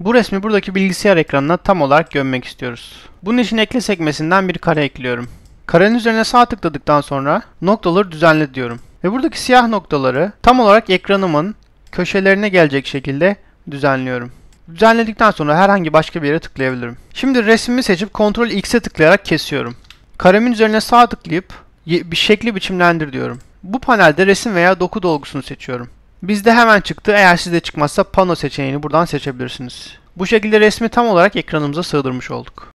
Bu resmi buradaki bilgisayar ekranına tam olarak gömmek istiyoruz. Bunun için ekle sekmesinden bir kare ekliyorum. Karenin üzerine sağ tıkladıktan sonra noktaları düzenle diyorum. Ve buradaki siyah noktaları tam olarak ekranımın köşelerine gelecek şekilde düzenliyorum. Düzenledikten sonra herhangi başka bir yere tıklayabilirim. Şimdi resmimi seçip Ctrl X'e tıklayarak kesiyorum. Karemin üzerine sağ tıklayıp bir şekli biçimlendir diyorum. Bu panelde resim veya doku dolgusunu seçiyorum. Bizde hemen çıktı. Eğer sizde çıkmazsa pano seçeneğini buradan seçebilirsiniz. Bu şekilde resmi tam olarak ekranımıza sığdırmış olduk.